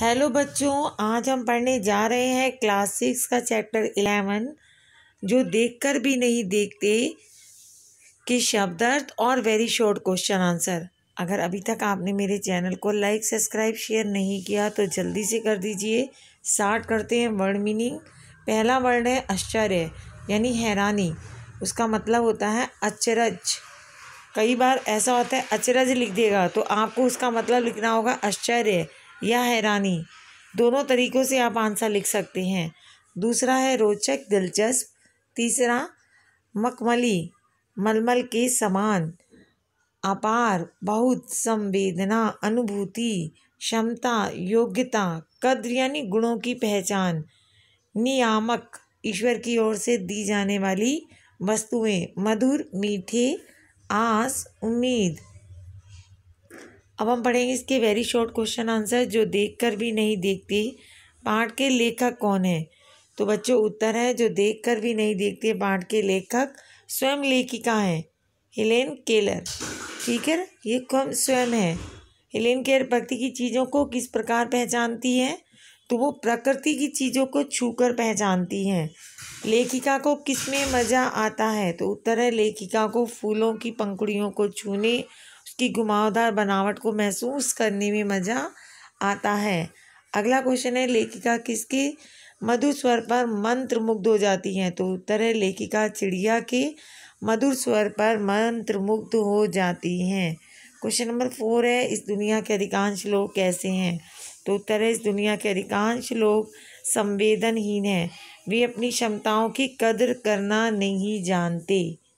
hello बच्चों आज हम पढ़ने जा रहे हैं क्लास सिक्स का चैप्टर इलेवन जो देखकर भी नहीं देखते कि शब्दार्थ और वेरी शॉर्ट क्वेश्चन आंसर अगर अभी तक आपने मेरे चैनल को लाइक सब्सक्राइब शेयर नहीं किया तो जल्दी से कर दीजिए स्टार्ट करते हैं वर्ड मीनिंग पहला वर्ड है आश्चर्य यानी हैरानी उसका मतलब होता है अचरज कई बार ऐसा होता है अचरज लिख देगा तो आपको उसका मतलब लिखना होगा आश्चर्य या हैरानी दोनों तरीक़ों से आप आंसर लिख सकते हैं दूसरा है रोचक दिलचस्प तीसरा मकमली मलमल के समान अपार बहुत संवेदना अनुभूति क्षमता योग्यता कद्र यानी गुणों की पहचान नियामक ईश्वर की ओर से दी जाने वाली वस्तुएं मधुर मीठे आस उम्मीद अब हम पढ़ेंगे इसके वेरी शॉर्ट क्वेश्चन आंसर जो देखकर भी नहीं देखती पाठ के लेखक कौन है तो बच्चों उत्तर है जो देखकर भी नहीं देखती पाठ के लेखक स्वयं लेखिका हैं हिलेन केलर ठीक है ये कौन स्वयं है हिलेन केलर प्रकृति की चीज़ों को किस प्रकार पहचानती है तो वो प्रकृति की चीज़ों को छूकर पहचानती हैं लेखिका को किस में मज़ा आता है तो उत्तर है लेखिका को फूलों की पंखुड़ियों को छूने की घुमावदार बनावट को महसूस करने में मज़ा आता है अगला क्वेश्चन है लेखिका किसकी मधुर स्वर पर मंत्र मुग्ध हो जाती हैं तो उत्तर है लेखिका चिड़िया के मधुर स्वर पर मंत्र मुग्ध हो जाती हैं क्वेश्चन नंबर फोर है इस दुनिया के अधिकांश लोग कैसे हैं तो उत्तर है इस दुनिया के अधिकांश लोग संवेदनहीन हैं वे अपनी क्षमताओं की कदर करना नहीं जानते